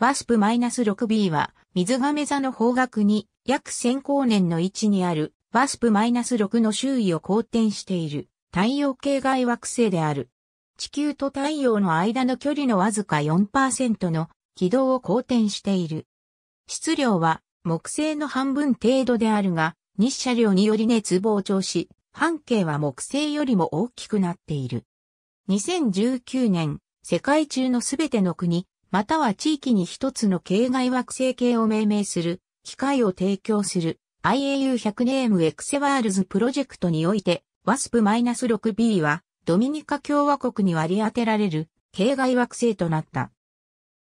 ワスプ -6b は、水亀座の方角に約1000光年の位置にあるワスプ -6 の周囲を公転している太陽系外惑星である。地球と太陽の間の距離のわずか4%の軌道を公転している。質量は木星の半分程度であるが、日射量により熱膨張し、半径は木星よりも大きくなっている。2019年、世界中のすべての国、または地域に一つの境外惑星系を命名する、機会を提供する IAU100 ネームエクセワールズプロジェクトにおいて、WASP-6B はドミニカ共和国に割り当てられる境外惑星となった。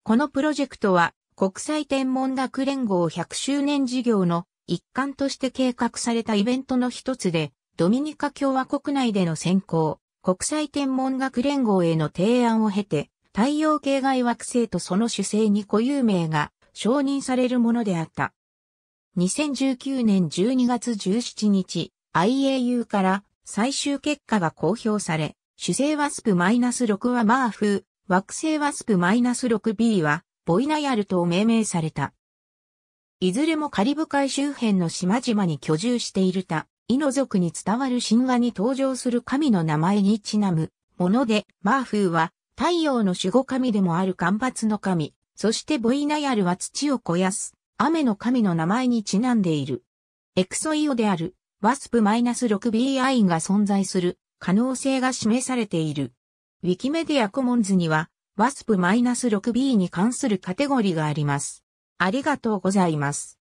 このプロジェクトは国際天文学連合100周年事業の一環として計画されたイベントの一つで、ドミニカ共和国内での選考、国際天文学連合への提案を経て、太陽系外惑星とその主星に固有名が承認されるものであった。2019年12月17日、IAU から最終結果が公表され、主星ワスプ -6 はマーフー、惑星ワスプ -6b はボイナヤルと命名された。いずれもカリブ海周辺の島々に居住している他、イノ族に伝わる神話に登場する神の名前にちなむもので、マーフーは太陽の守護神でもある干ばつの神、そしてボイナヤルは土を肥やす、雨の神の名前にちなんでいる。エクソイオである、ワスプ -6BI が存在する可能性が示されている。ウィキメディアコモンズには、ワスプ -6B に関するカテゴリーがあります。ありがとうございます。